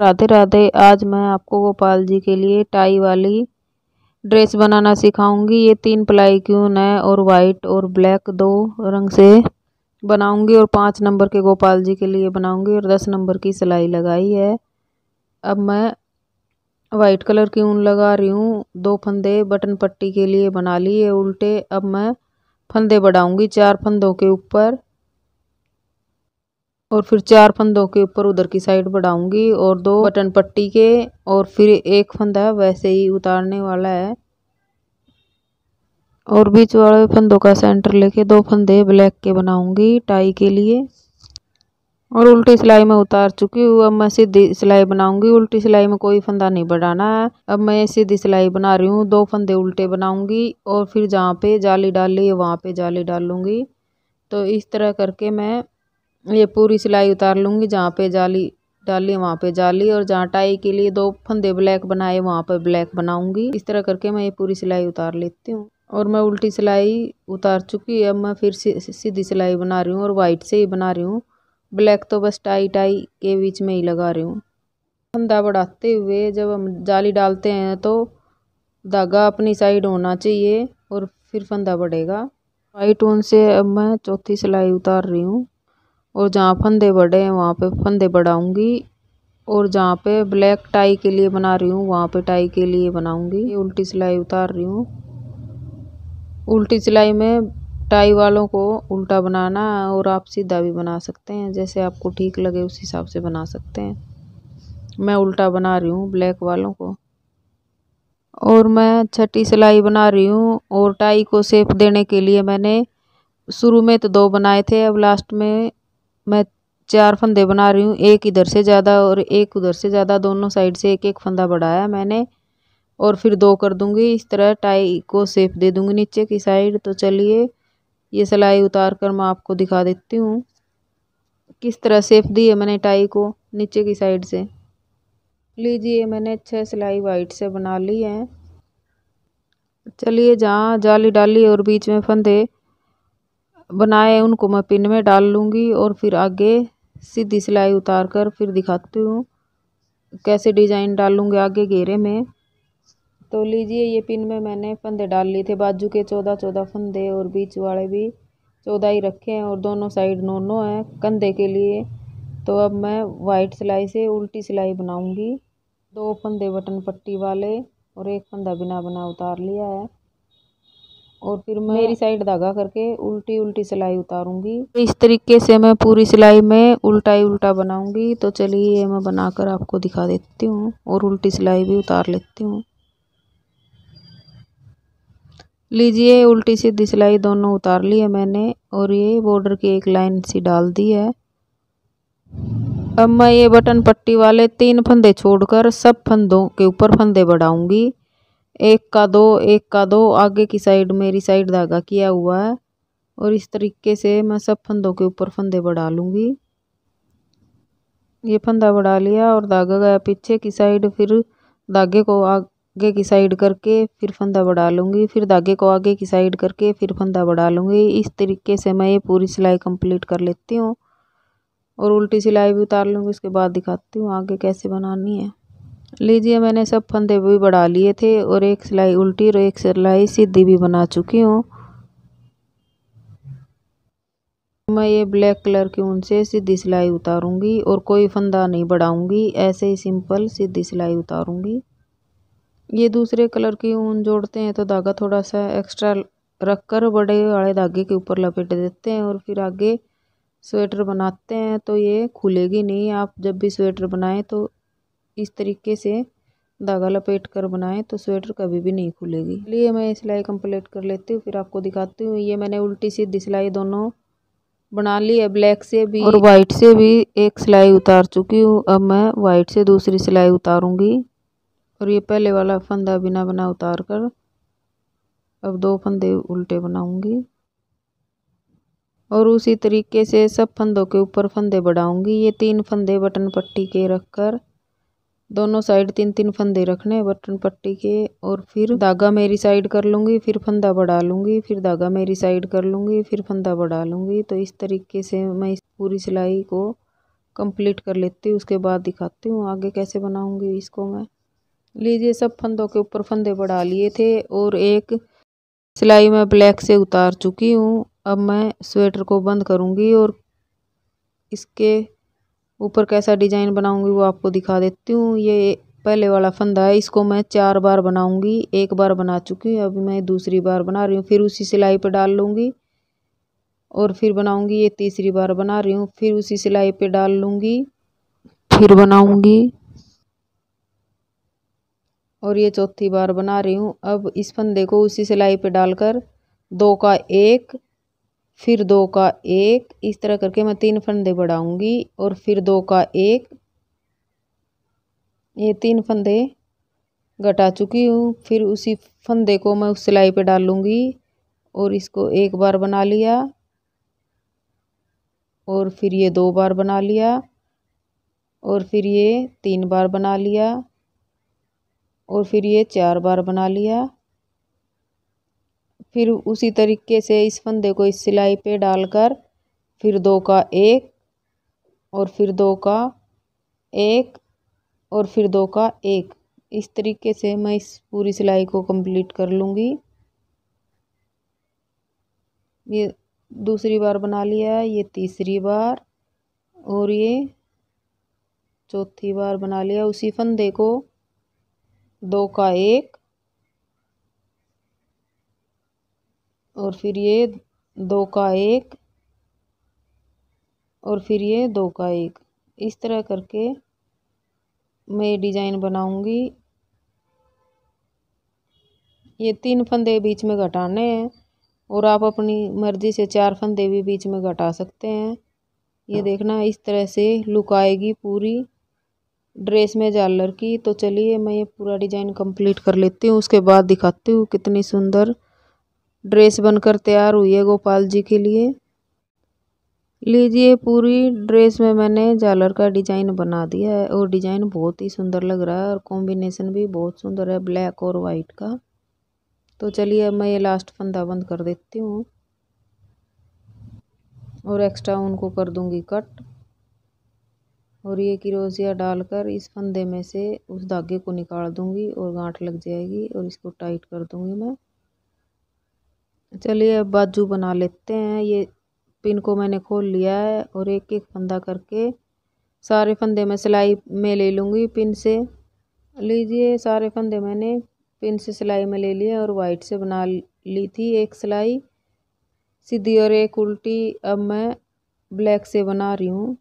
राधे राधे आज मैं आपको गोपाल जी के लिए टाई वाली ड्रेस बनाना सिखाऊंगी ये तीन प्लाई की ऊन है और वाइट और ब्लैक दो रंग से बनाऊंगी और पाँच नंबर के गोपाल जी के लिए बनाऊंगी और दस नंबर की सिलाई लगाई है अब मैं वाइट कलर की ऊन लगा रही हूँ दो फंदे बटन पट्टी के लिए बना लिए उल्टे अब मैं फंदे बढ़ाऊंगी चार फंदों के ऊपर और फिर चार फंदों के ऊपर उधर की साइड बढ़ाऊंगी और दो बटन पट्टी के और फिर एक फंदा वैसे ही उतारने वाला है और बीच वाले फंदों का सेंटर लेके दो फंदे ब्लैक के बनाऊंगी टाई के लिए और उल्टी सिलाई में उतार चुकी हूँ अब मैं सीधी सिलाई बनाऊंगी उल्टी सिलाई में कोई फंदा नहीं बढ़ाना है अब मैं सीधी सिलाई बना रही हूँ दो फंदे उल्टे बनाऊंगी और फिर जहाँ पे जाली डाल ली वहाँ पे जाली डालूंगी तो इस तरह करके मैं ये पूरी सिलाई उतार लूंगी जहां पे जाली डाली वहां पे जाली और जहां टाई के लिए दो फंदे ब्लैक बनाए वहां पे ब्लैक बनाऊंगी इस तरह करके मैं ये पूरी सिलाई उतार लेती हूँ और मैं उल्टी सिलाई उतार चुकी अब मैं फिर सीधी सिलाई बना रही हूँ और वाइट से ही बना रही हूँ ब्लैक तो बस टाई टाई के बीच में ही लगा रही हूँ फंदा बढ़ाते हुए जब हम जाली डालते हैं तो धागा अपनी साइड होना चाहिए और फिर फंदा बढ़ेगा वाइट ऊन से अब मैं चौथी सिलाई उतार रही हूँ और जहां फंदे बड़े हैं वहां पे फंदे बढ़ाऊंगी और जहां पे ब्लैक टाई के लिए बना रही हूं वहां पे टाई के लिए बनाऊंगी उल्टी सिलाई उतार रही हूं उल्टी सिलाई में टाई वालों को उल्टा बनाना और आप सीधा भी बना सकते हैं जैसे आपको ठीक लगे उस हिसाब से बना सकते हैं मैं उल्टा बना रही हूँ ब्लैक वालों को और मैं छठी सिलाई बना रही हूँ और टाई को सेप देने के लिए मैंने शुरू में तो दो बनाए थे अब लास्ट में मैं चार फंदे बना रही हूँ एक इधर से ज़्यादा और एक उधर से ज़्यादा दोनों साइड से एक एक फंदा बढ़ाया मैंने और फिर दो कर दूंगी इस तरह टाई को सेफ दे दूंगी नीचे की साइड तो चलिए ये सिलाई उतार कर मैं आपको दिखा देती हूँ किस तरह सेफ दी है मैंने टाई को नीचे की साइड से लीजिए मैंने छः सिलाई वाइट से बना ली है चलिए जहाँ जाली डाली और बीच में फंदे बनाए उनको मैं पिन में डाल लूँगी और फिर आगे सीधी सिलाई उतार कर फिर दिखाती हूँ कैसे डिज़ाइन डालूँगी आगे घेरे में तो लीजिए ये पिन में मैंने फंदे डाल लिए थे बाजू के चौदह चौदह फंदे और बीच वाले भी चौदह ही रखे हैं और दोनों साइड नौ नौ हैं कंधे के लिए तो अब मैं वाइट सिलाई से उल्टी सिलाई बनाऊँगी दो फंदे बटन पट्टी वाले और एक फंदा बिना बना उतार लिया है और फिर मैं मेरी साइड धागा करके उल्टी उल्टी सिलाई उतारूंगी तो इस तरीके से मैं पूरी सिलाई में उल्टा ही उल्टा बनाऊंगी तो चलिए ये मैं बनाकर आपको दिखा देती हूँ और उल्टी सिलाई भी उतार लेती हूँ लीजिए उल्टी सीधी सिलाई दोनों उतार ली है मैंने और ये बॉर्डर की एक लाइन सी डाल दी है अब मैं ये बटन पट्टी वाले तीन फंदे छोड़कर सब फंदों के ऊपर फंदे बढ़ाऊंगी एक का दो एक का दो आगे की साइड मेरी साइड धागा किया हुआ है और इस तरीके से मैं सब फंदों के ऊपर फंदे बढ़ा लूँगी ये फंदा बढ़ा लिया और धागा गया पीछे की साइड फिर धागे को आगे की साइड करके फिर फंदा बढ़ा लूँगी फिर धागे को आगे की साइड करके फिर फंदा बढ़ा लूँगी इस तरीके से मैं ये पूरी सिलाई कंप्लीट कर लेती हूँ और उल्टी सिलाई भी उतार लूँगी उसके बाद दिखाती हूँ आगे कैसे बनानी है लीजिए मैंने सब फंदे भी बढ़ा लिए थे और एक सिलाई उल्टी और एक सिलाई सीधी भी बना चुकी हूँ मैं ये ब्लैक कलर की ऊन से सीधी सिलाई उतारूंगी और कोई फंदा नहीं बढ़ाऊंगी ऐसे ही सिंपल सीधी सिलाई उतारूंगी ये दूसरे कलर की ऊन जोड़ते हैं तो धागा थोड़ा सा एक्स्ट्रा रख कर बड़े वाले धागे के ऊपर लपेट देते हैं और फिर आगे स्वेटर बनाते हैं तो ये खुलेगी नहीं आप जब भी स्वेटर बनाएं तो इस तरीके से धागा लपेट कर बनाएं तो स्वेटर कभी भी नहीं खुलेगी चलिए मैं सिलाई कंप्लीट कर लेती हूँ फिर आपको दिखाती हूँ ये मैंने उल्टी सीधी सिलाई दोनों बना ली है ब्लैक से भी और वाइट से भी एक सिलाई उतार चुकी हूँ अब मैं वाइट से दूसरी सिलाई उतारूँगी और ये पहले वाला फंदा बिना बना उतार कर अब दो फंदे उल्टे बनाऊँगी और उसी तरीके से सब फंदों के ऊपर फंदे बढ़ाऊँगी ये तीन फंदे बटन पट्टी के रख कर दोनों साइड तीन तीन फंदे रखने हैं बटन पट्टी के और फिर धागा मेरी साइड कर लूंगी फिर फंदा बढ़ा लूंगी फिर धागा मेरी साइड कर लूंगी फिर फंदा बढ़ा लूंगी तो इस तरीके से मैं इस पूरी सिलाई को कंप्लीट कर लेती हूँ उसके बाद दिखाती हूँ आगे कैसे बनाऊंगी इसको मैं लीजिए सब फंदों के ऊपर फंदे बढ़ा लिए थे और एक सिलाई मैं ब्लैक से उतार चुकी हूँ अब मैं स्वेटर को बंद करूँगी और इसके ऊपर कैसा डिजाइन बनाऊंगी वो आपको दिखा देती हूँ ये पहले वाला फंदा है इसको मैं चार बार बनाऊंगी एक बार बना चुकी हूँ अभी मैं दूसरी बार बना रही हूँ फिर उसी सिलाई पर डाल लूँगी और फिर बनाऊंगी ये तीसरी बार बना रही हूँ फिर उसी सिलाई पर डाल लूँगी फिर बनाऊँगी और ये चौथी बार बना रही हूँ अब इस फंदे को उसी सिलाई पर डालकर दो का एक फिर दो का एक इस तरह करके मैं तीन फंदे बढ़ाऊंगी और फिर दो का एक ये तीन फंदे घटा चुकी हूँ फिर उसी फंदे को मैं उस सिलाई पे डालूँगी और इसको एक बार बना लिया और फिर ये दो बार बना लिया और फिर ये तीन बार बना लिया और फिर ये चार बार बना लिया फिर उसी तरीके से इस फंदे को इस सिलाई पे डालकर फिर दो का एक और फिर दो का एक और फिर दो का एक इस तरीके से मैं इस पूरी सिलाई को कंप्लीट कर लूँगी ये दूसरी बार बना लिया है ये तीसरी बार और ये चौथी बार बना लिया उसी फंदे को दो का एक और फिर ये दो का एक और फिर ये दो का एक इस तरह करके मैं ये डिज़ाइन बनाऊंगी ये तीन फंदे बीच में घटाने हैं और आप अपनी मर्ज़ी से चार फंदे भी बीच में घटा सकते हैं ये देखना इस तरह से लुक आएगी पूरी ड्रेस में जालर की तो चलिए मैं ये पूरा डिज़ाइन कंप्लीट कर लेती हूँ उसके बाद दिखाती हूँ कितनी सुंदर ड्रेस बनकर तैयार हुई है गोपाल जी के लिए लीजिए पूरी ड्रेस में मैंने झालर का डिजाइन बना दिया है और डिजाइन बहुत ही सुंदर लग रहा है और कॉम्बिनेशन भी बहुत सुंदर है ब्लैक और वाइट का तो चलिए अब मैं ये लास्ट फंदा बंद कर देती हूँ और एक्स्ट्रा उनको कर दूंगी कट और ये किरोजिया डालकर इस फंदे में से उस धागे को निकाल दूंगी और गांठ लग जाएगी और इसको टाइट कर दूंगी मैं चलिए अब बाजू बना लेते हैं ये पिन को मैंने खोल लिया है और एक एक फंदा करके सारे फंदे मैं सिलाई में ले लूँगी पिन से लीजिए सारे फंदे मैंने पिन से सिलाई में ले लिए और वाइट से बना ली थी एक सिलाई सीधी और एक उल्टी अब मैं ब्लैक से बना रही हूँ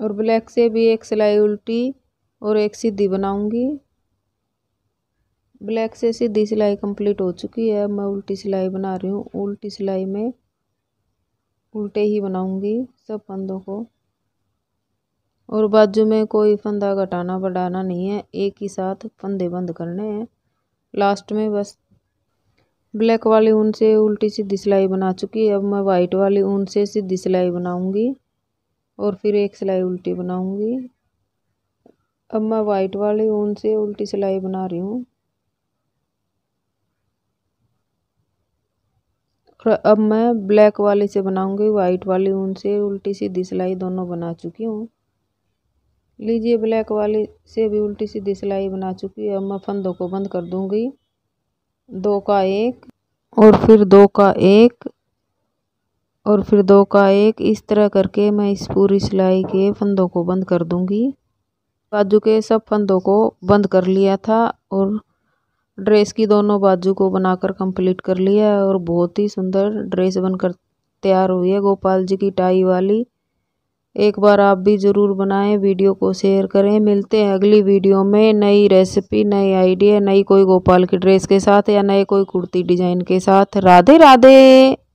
और ब्लैक से भी एक सिलाई उल्टी और एक सीधी बनाऊँगी ब्लैक से सीधी सिलाई कंप्लीट हो चुकी है मैं उल्टी सिलाई बना रही हूँ उल्टी सिलाई में उल्टे ही बनाऊंगी सब फंदों को और बाजू में कोई फंदा घटाना बढ़ाना नहीं है एक ही साथ फंदे बंद करने हैं लास्ट में बस ब्लैक वाली ऊन से उल्टी सीधी सिलाई बना चुकी है अब मैं वाइट वाली ऊन से सीधी सिलाई बनाऊंगी और फिर एक सिलाई उल्टी बनाऊंगी अब मैं वाइट वाली ऊन से उल्टी सिलाई बना रही हूँ और अब मैं ब्लैक वाले से बनाऊंगी वाइट वाली ऊन से उल्टी सीधी सिलाई दोनों बना चुकी हूँ लीजिए ब्लैक वाले से भी उल्टी सीधी सिलाई बना चुकी है अब मैं फंदों को बंद कर दूंगी दो का एक और फिर दो का एक और फिर दो का एक इस तरह करके मैं इस पूरी सिलाई के फंदों को बंद कर दूंगी बाजू के सब फंदों को बंद कर लिया था और ड्रेस की दोनों बाजू को बनाकर कंप्लीट कर लिया है और बहुत ही सुंदर ड्रेस बनकर तैयार हुई है गोपाल जी की टाई वाली एक बार आप भी ज़रूर बनाएं वीडियो को शेयर करें मिलते हैं अगली वीडियो में नई रेसिपी नई आइडिया नई कोई गोपाल की ड्रेस के साथ या नए कोई कुर्ती डिज़ाइन के साथ राधे राधे